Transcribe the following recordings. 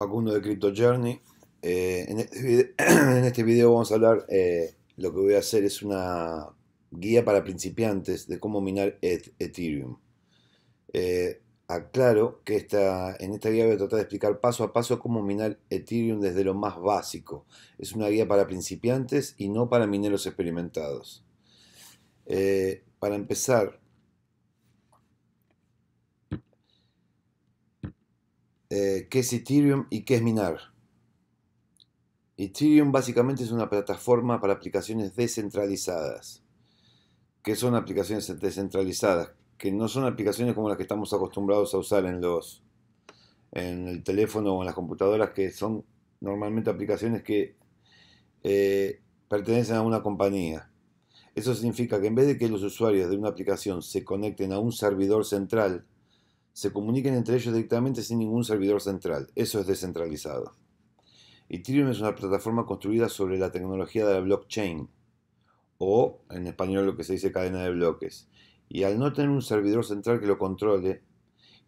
Facundo de Crypto Journey. Eh, este en, este video, vamos a hablar, eh, lo que voy a hacer es una guía para principiantes de cómo minar Ethereum. Eh, aclaro que esta, en esta guía voy a tratar de explicar paso a paso cómo minar Ethereum desde lo más básico. Es una guía para principiantes y no para mineros experimentados. para empezar, Eh, qué es Ethereum y qué es minar. Ethereum básicamente es una plataforma para aplicaciones descentralizadas. ¿Qué son aplicaciones descentralizadas? Que no son aplicaciones como las que estamos acostumbrados a usar en los en el teléfono o en las computadoras, que son normalmente aplicaciones que eh, pertenecen a una compañía. Eso significa que en vez de que los usuarios de una aplicación se conecten a un servidor central, se comunican entre ellos directamente sin ningún servidor central. Eso es descentralizado. Ethereum es una plataforma construida sobre la tecnología de la blockchain, o en español lo que se dice cadena de bloques. Y al no tener un servidor central que lo controle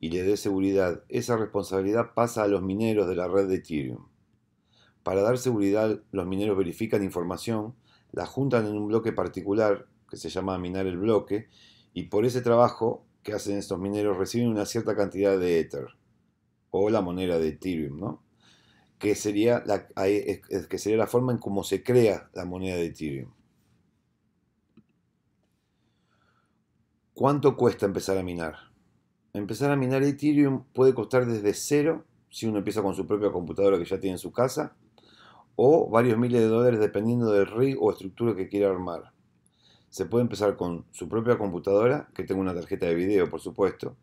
y le dé seguridad, esa responsabilidad pasa a los mineros de la red de Ethereum. Para dar seguridad, los mineros verifican información, la juntan en un bloque particular, que se llama minar el bloque, y por ese trabajo que hacen estos mineros reciben una cierta cantidad de Ether o la moneda de Ethereum, Que sería la, que sería la forma en cómo se crea la moneda de Ethereum. ¿Cuánto cuesta empezar a minar? Empezar a minar Ethereum puede costar desde cero, si uno empieza con su propia computadora que ya tiene en su casa, o varios miles de dólares dependiendo del rig o estructura que quiera armar. Se puede empezar con su propia computadora, que tenga una tarjeta de video, por supuesto.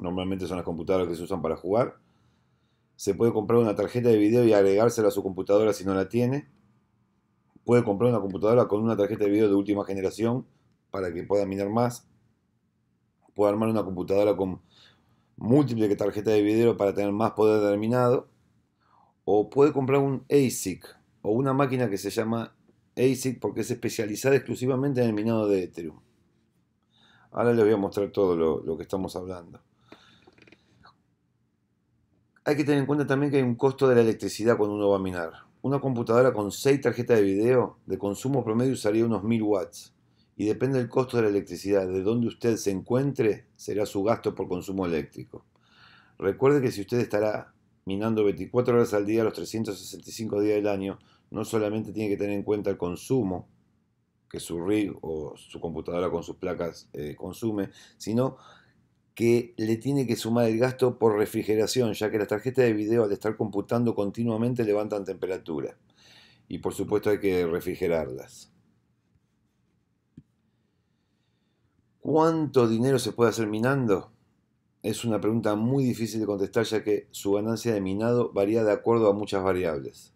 Normalmente son las computadoras que se usan para jugar. Se puede comprar una tarjeta de video y agregársela a su computadora si no la tiene. Puede comprar una computadora con una tarjeta de video de última generación para que pueda minar más. Puede armar una computadora con múltiples tarjetas de video para tener más poder determinado. O puede comprar un ASIC o una máquina que se llama ASIC porque es especializada exclusivamente en el minado de Ethereum. Ahora les voy a mostrar todo lo, que estamos hablando. Hay que tener en cuenta también que hay un costo de la electricidad cuando uno va a minar. Una computadora con 6 tarjetas de video de consumo promedio usaría unos 1000 watts. Y depende del costo de la electricidad, de donde usted se encuentre, será su gasto por consumo eléctrico. Recuerde que si usted estará minando 24 horas al día, los 365 días del año, no solamente tiene que tener en cuenta el consumo que su rig o su computadora con sus placas eh, consume, sino que le tiene que sumar el gasto por refrigeración, ya que las tarjetas de video al estar computando continuamente levantan temperatura. Y por supuesto hay que refrigerarlas. ¿Cuánto dinero se puede hacer minando? Es una pregunta muy difícil de contestar ya que su ganancia de minado varía de acuerdo a muchas variables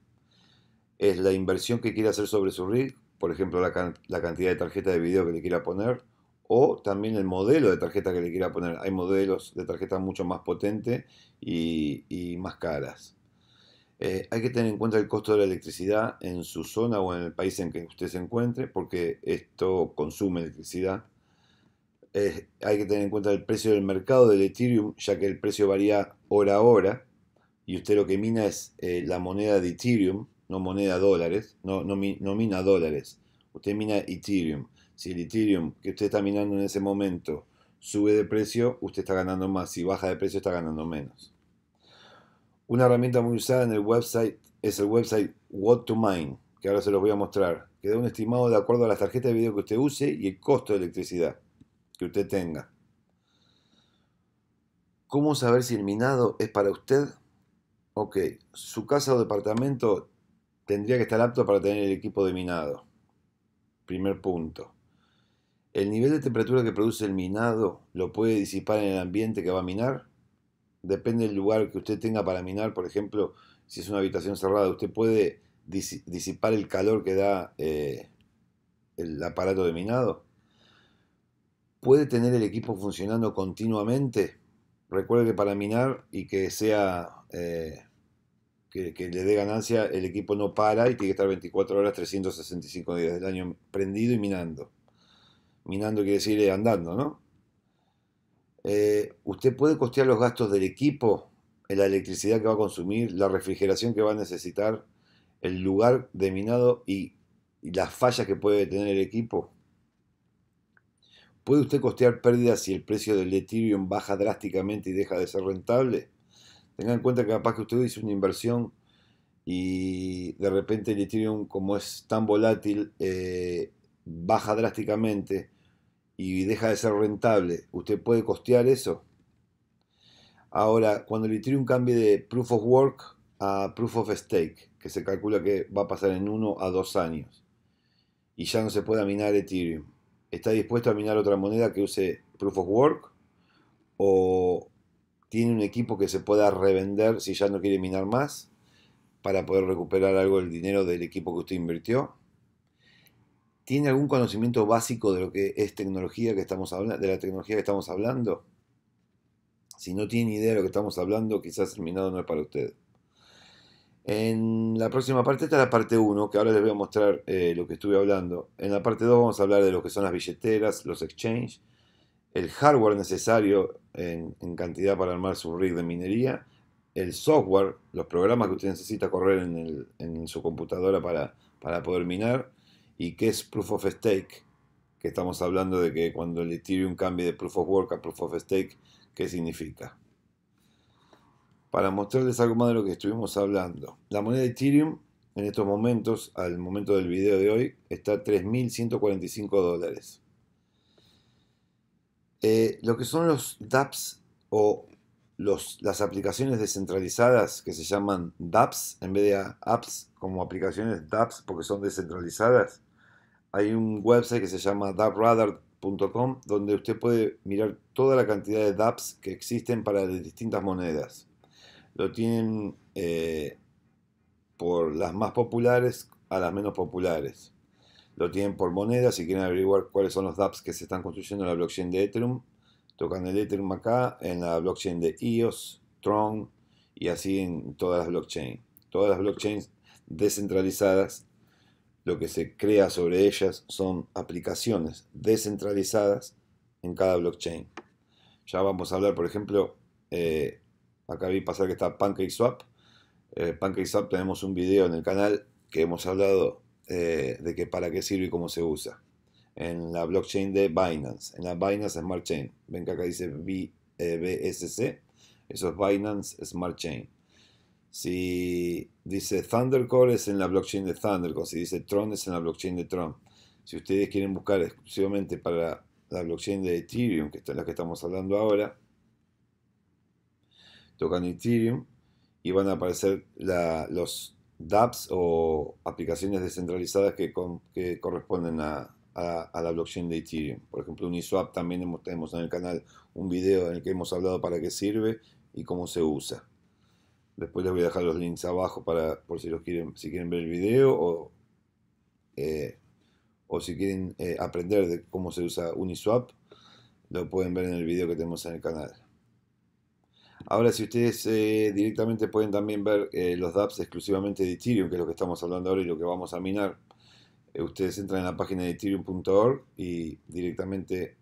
es la inversión que quiere hacer sobre su rig, por ejemplo, la, cantidad de tarjeta de video que le quiera poner o también el modelo de tarjeta que le quiera poner. Hay modelos de tarjeta mucho más potentes y, más caras. Eh, hay que tener en cuenta el costo de la electricidad en su zona o en el país en que usted se encuentre, porque esto consume electricidad. Eh, hay que tener en cuenta el precio del mercado del Ethereum, ya que el precio varía hora a hora, y usted lo que mina es eh, la moneda de Ethereum, no moneda dólares, no, no, mina dólares, usted mina Ethereum. Si el Ethereum que usted está minando en ese momento sube de precio, usted está ganando más. Si baja de precio, está ganando menos. Una herramienta muy usada en el website es el website What to Mine, que ahora se los voy a mostrar, que da un estimado de acuerdo a la tarjeta de video que usted use y el costo de electricidad que usted tenga. ¿Cómo saber si el minado es para usted? Ok, su casa o departamento tendría que estar apto para tener el equipo de minado. Primer punto. ¿El nivel de temperatura que produce el minado lo puede disipar en el ambiente que va a minar? Depende del lugar que usted tenga para minar, por ejemplo, si es una habitación cerrada, usted puede disipar el calor que da eh, el aparato de minado. ¿Puede tener el equipo funcionando continuamente? Recuerde que para minar y que sea eh, que, le dé ganancia, el equipo no para y tiene que estar 24 horas, 365 días del año prendido y minando. Minando quiere decir eh, andando, ¿no? Eh, ¿Usted puede costear los gastos del equipo, la electricidad que va a consumir, la refrigeración que va a necesitar, el lugar de minado y, y las fallas que puede tener el equipo? ¿Puede usted costear pérdidas si el precio del Ethereum baja drásticamente y deja de ser rentable? Tengan en cuenta que capaz que usted hizo una inversión y de repente el Ethereum, como es tan volátil, eh, baja drásticamente y deja de ser rentable. ¿Usted puede costear eso? Ahora, cuando el Ethereum cambie de Proof of Work a Proof of Stake, que se calcula que va a pasar en uno a dos años, y ya no se puede minar Ethereum, ¿está dispuesto a minar otra moneda que use Proof of Work? ¿O, tiene un equipo que se pueda revender si ya no quiere minar más para poder recuperar algo del dinero del equipo que usted invirtió. ¿Tiene algún conocimiento básico de lo que es tecnología que estamos hablando, de la tecnología que estamos hablando? Si no tiene idea de lo que estamos hablando, quizás el minado no es para usted. En la próxima parte, esta es la parte 1, que ahora les voy a mostrar eh, lo que estuve hablando. En la parte 2 vamos a hablar de lo que son las billeteras, los exchanges, el hardware necesario en, cantidad para armar su rig de minería, el software, los programas que usted necesita correr en, su computadora para, poder minar, y qué es Proof of Stake, que estamos hablando de que cuando el Ethereum cambie de Proof of Work a Proof of Stake, ¿qué significa? Para mostrarles algo más de lo que estuvimos hablando, la moneda de Ethereum en estos momentos, al momento del video de hoy, está a 3.145 dólares. Eh, lo que son los dApps o las aplicaciones descentralizadas que se llaman dApps en vez de apps como aplicaciones dApps porque son descentralizadas. Hay un website que se llama dappradar.com donde usted puede mirar toda la cantidad de dApps que existen para las distintas monedas. Lo tienen eh, por las más populares a las menos populares lo tienen por moneda. Si quieren averiguar cuáles son los dApps que se están construyendo en la blockchain de Ethereum, tocan el Ethereum acá, en la blockchain de EOS, Tron y así en todas las blockchains. Todas las blockchains descentralizadas, lo que se crea sobre ellas son aplicaciones descentralizadas en cada blockchain. Ya vamos a hablar, por ejemplo, eh, acá vi pasar que está PancakeSwap. Eh, PancakeSwap tenemos un video en el canal que hemos hablado eh, de que para qué sirve y cómo se usa. En la blockchain de Binance, en la Binance Smart Chain. Ven que acá dice BSC, eh, eso es Binance Smart Chain. Si dice Thundercore es en la blockchain de Thundercore, si dice Tron es en la blockchain de Tron. Si ustedes quieren buscar exclusivamente para la blockchain de Ethereum, que es la que estamos hablando ahora, tocan Ethereum, y van a aparecer la, los dApps o aplicaciones descentralizadas que, corresponden a, a, la blockchain de Ethereum. Por ejemplo, Uniswap también tenemos en el canal un video en el que hemos hablado para qué sirve y cómo se usa. Después les voy a dejar los links abajo para por si los quieren, si quieren ver el video o, eh, si quieren eh, aprender de cómo se usa Uniswap, lo pueden ver en el video que tenemos en el canal. Ahora, si ustedes eh, directamente pueden también ver eh, los dApps exclusivamente de Ethereum, que es lo que estamos hablando ahora y lo que vamos a minar, eh, ustedes entran en la página de ethereum.org y directamente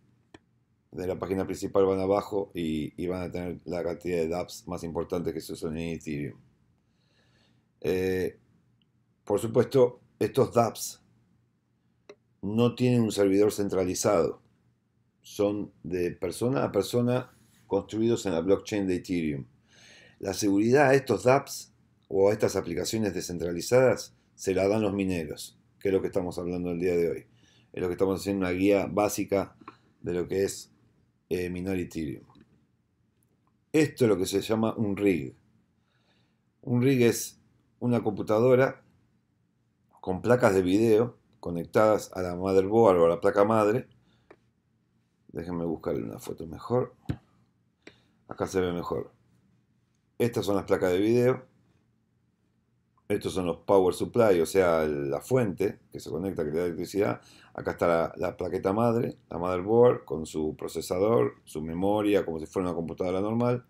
de la página principal van abajo y, van a tener la cantidad de dApps más importantes que se usan en Ethereum. por supuesto, estos dApps no tienen un servidor centralizado. Son de persona a persona construidos en la blockchain de Ethereum. La seguridad a estos dApps o a estas aplicaciones descentralizadas se la dan los mineros, que es lo que estamos hablando el día de hoy. Es lo que estamos haciendo una guía básica de lo que es eh, minar Ethereum. Esto es lo que se llama un rig. Un rig es una computadora con placas de video conectadas a la motherboard o a la placa madre. Déjenme buscar una foto mejor. Acá se ve mejor. Estas son las placas de video. Estos son los power supply, o sea, la fuente que se conecta, que le da electricidad. Acá está la, plaqueta madre, la motherboard, con su procesador, su memoria, como si fuera una computadora normal.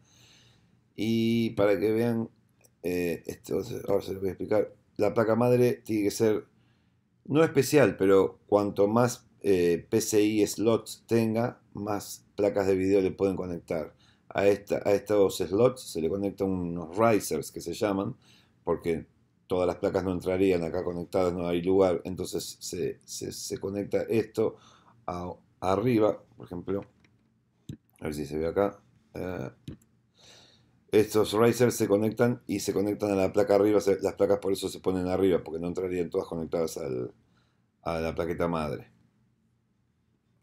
Y para que vean, eh, esto, ahora se lo voy a explicar. La placa madre tiene que ser, no especial, pero cuanto más eh, PCI slots tenga, más placas de video le pueden conectar a, esta, a estos slots se le conectan unos risers que se llaman, porque todas las placas no entrarían acá conectadas, no hay lugar, entonces se, conecta esto arriba, por ejemplo, a ver si se ve acá. Eh, estos risers se conectan y se conectan a la placa arriba, las placas por eso se ponen arriba, porque no entrarían todas conectadas a la plaqueta madre.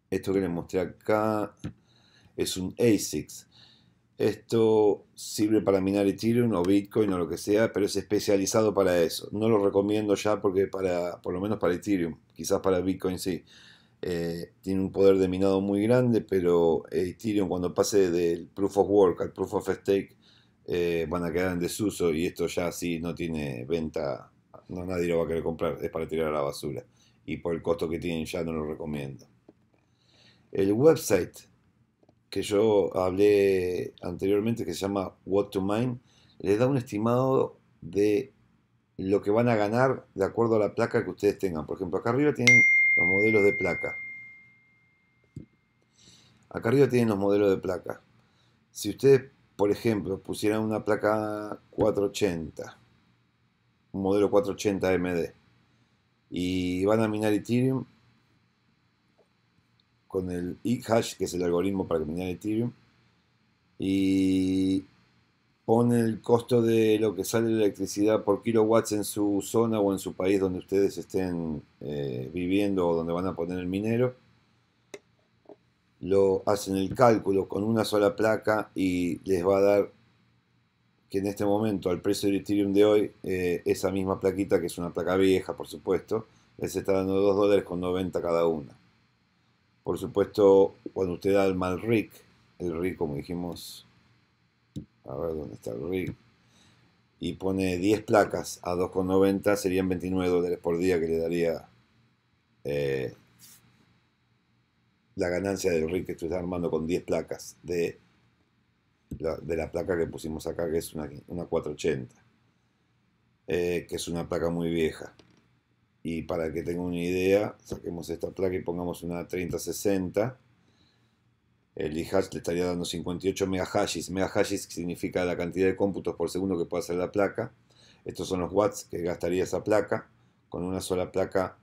Esto que les mostré acá es un ASICS. Esto sirve para minar Ethereum o Bitcoin o lo que sea, pero es especializado para eso. No lo recomiendo ya porque para, por lo menos para Ethereum, quizás para Bitcoin sí. Eh, tiene un poder de minado muy grande, pero eh, Ethereum cuando pase del proof of work al proof of stake eh, van a quedar en desuso y esto ya sí no tiene venta, no nadie lo va a querer comprar, es para tirar a la basura. Y por el costo que tienen ya no lo recomiendo. El website que yo hablé anteriormente, que se llama What to Mine, les da un estimado de lo que van a ganar de acuerdo a la placa que ustedes tengan. Por ejemplo, acá arriba tienen los modelos de placa. Acá arriba tienen los modelos de placa. Si ustedes, por ejemplo, pusieran una placa 480, un modelo 480 MD, y van a minar Ethereum, con el e que es el algoritmo para el Ethereum, y pone el costo de lo que sale la electricidad por kilowatts en su zona o en su país donde ustedes estén eh, viviendo o donde van a poner el minero. Lo hacen el cálculo con una sola placa y les va a dar que en este momento, al precio de Ethereum de hoy, eh, esa misma plaquita, que es una placa vieja, por supuesto, les está dando 2 dólares con 90 cada una. Por supuesto, cuando usted da el mal RIC, el RIC como dijimos, a ver dónde está el RIC, y pone 10 placas a 2,90 serían 29 dólares por día que le daría eh, la ganancia del RIC que usted armando con 10 placas de la, de la placa que pusimos acá, que es una, 480, eh, que es una placa muy vieja. Y para que tenga una idea, saquemos esta placa y pongamos una 3060. El hash le estaría dando 58 megahashes. Megahashes significa la cantidad de cómputos por segundo que puede hacer la placa. Estos son los watts que gastaría esa placa. Con una sola placa,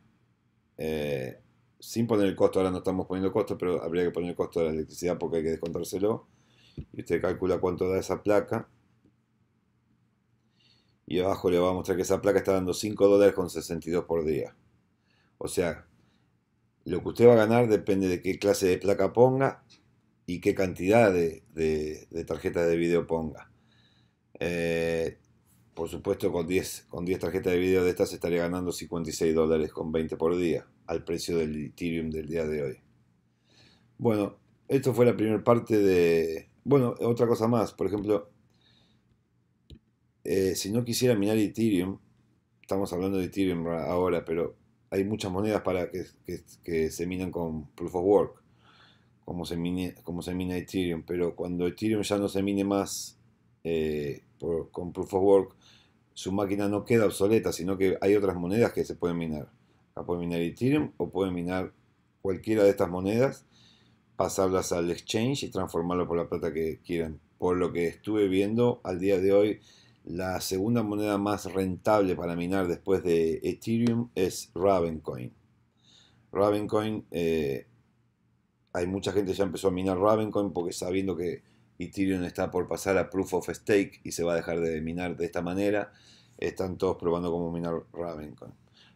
eh, sin poner el costo, ahora no estamos poniendo costo, pero habría que poner el costo de la electricidad porque hay que descontárselo. Y usted calcula cuánto da esa placa y abajo le va a mostrar que esa placa está dando 5 dólares con 62 por día. O sea, lo que usted va a ganar depende de qué clase de placa ponga y qué cantidad de, de, tarjetas de video ponga. Eh, por supuesto, con 10, con 10 tarjetas de video de estas estaría ganando 56 dólares con 20 por día al precio del Ethereum del día de hoy. Bueno, esto fue la primera parte de... Bueno, otra cosa más, por ejemplo, eh, si no quisiera minar Ethereum, estamos hablando de Ethereum ahora, pero hay muchas monedas para que, se minan con Proof of Work, como se, mine, como se mina Ethereum. Pero cuando Ethereum ya no se mine más eh, con Proof of Work, su máquina no queda obsoleta, sino que hay otras monedas que se pueden minar. pueden minar Ethereum o pueden minar cualquiera de estas monedas, pasarlas al exchange y transformarlo por la plata que quieran. Por lo que estuve viendo al día de hoy, la segunda moneda más rentable para minar después de Ethereum es Ravencoin. Ravencoin, eh, hay mucha gente que ya empezó a minar Ravencoin porque sabiendo que Ethereum está por pasar a Proof of Stake y se va a dejar de minar de esta manera, están todos probando cómo minar Ravencoin.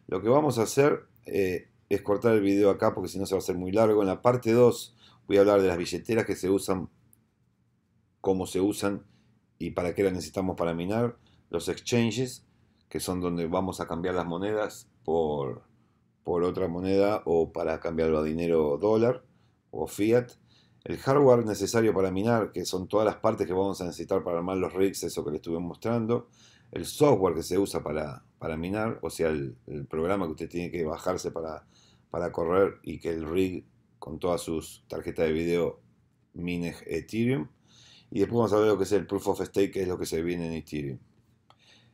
Lo que vamos a hacer eh, es cortar el video acá porque si no se va a hacer muy largo. En la parte 2 voy a hablar de las billeteras que se usan, cómo se usan ¿Y para qué la necesitamos para minar? Los exchanges, que son donde vamos a cambiar las monedas por, por otra moneda o para cambiarlo a dinero dólar o fiat. El hardware necesario para minar, que son todas las partes que vamos a necesitar para armar los rigs, eso que les estuve mostrando. El software que se usa para, minar, o sea, el, programa que usted tiene que bajarse para, para correr y que el rig con todas sus tarjetas de video mine Ethereum. Y después vamos a ver lo que es el Proof of Stake, que es lo que se viene en Ethereum.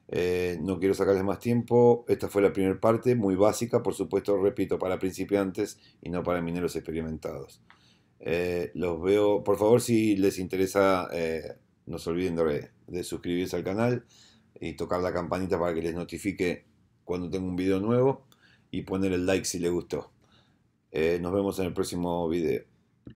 Eh, no quiero sacarles más tiempo. Esta fue la primera parte, muy básica, por supuesto, repito, para principiantes y no para mineros experimentados. Eh, los veo, por favor, si les interesa, eh, no se olviden de, suscribirse al canal y tocar la campanita para que les notifique cuando tengo un video nuevo y poner el like si les gustó. nos vemos en el próximo video.